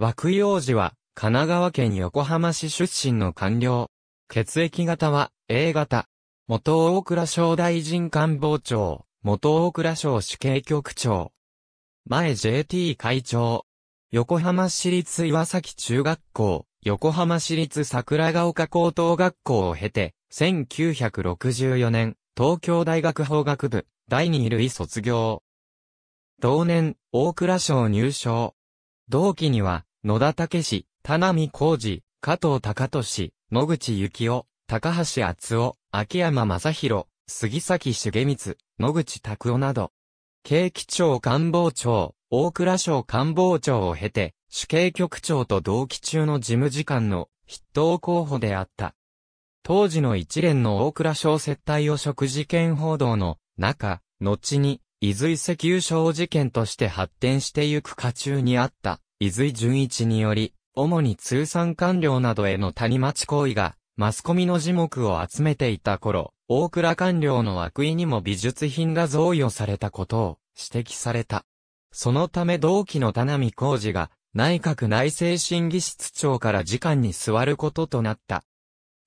枠用寺は、神奈川県横浜市出身の官僚。血液型は A 型。元大倉省大臣官房長、元大倉省主計局長。前 JT 会長。横浜市立岩崎中学校、横浜市立桜ヶ丘高等学校を経て、1964年、東京大学法学部、第二類卒業。同年、大倉省入省。同期には、野田武史、田波浩二、加藤隆俊、野口幸雄、高橋厚夫、秋山正宏、杉崎重光、野口拓夫など、景気庁官房長、大倉省官房長を経て、主計局長と同期中の事務次官の筆頭候補であった。当時の一連の大倉省接待汚職事件報道の中、後に、伊豆石油省事件として発展してゆく過中にあった。伊豆井純一により、主に通産官僚などへの谷町行為が、マスコミの字幕を集めていた頃、大倉官僚の悪意にも美術品が贈与されたことを指摘された。そのため同期の田波浩二が、内閣内政審議室長から時間に座ることとなった。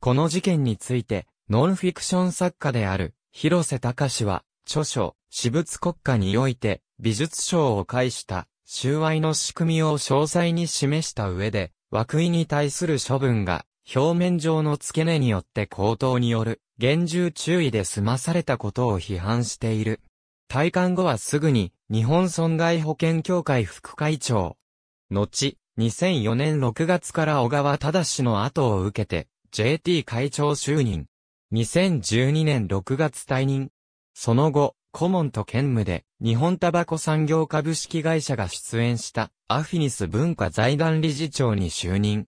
この事件について、ノンフィクション作家である、広瀬隆は、著書、私物国家において、美術賞を返した、収賄の仕組みを詳細に示した上で、枠井に対する処分が、表面上の付け根によって高頭による、厳重注意で済まされたことを批判している。退官後はすぐに、日本損害保険協会副会長。後、2004年6月から小川忠の後を受けて、JT 会長就任。2012年6月退任。その後、顧問と兼務で、日本タバコ産業株式会社が出演した、アフィニス文化財団理事長に就任。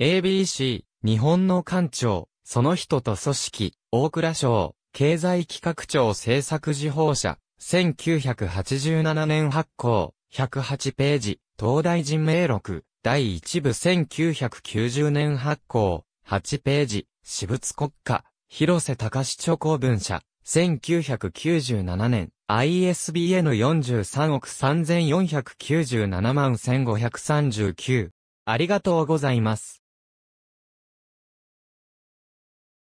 ABC、日本の官庁、その人と組織、大倉省、経済企画庁政策事報社、1987年発行、108ページ、東大人名録、第1部1990年発行、8ページ、私物国家、広瀬隆史著公文社、1997年、ISBN 43億3497万1539。ありがとうございます。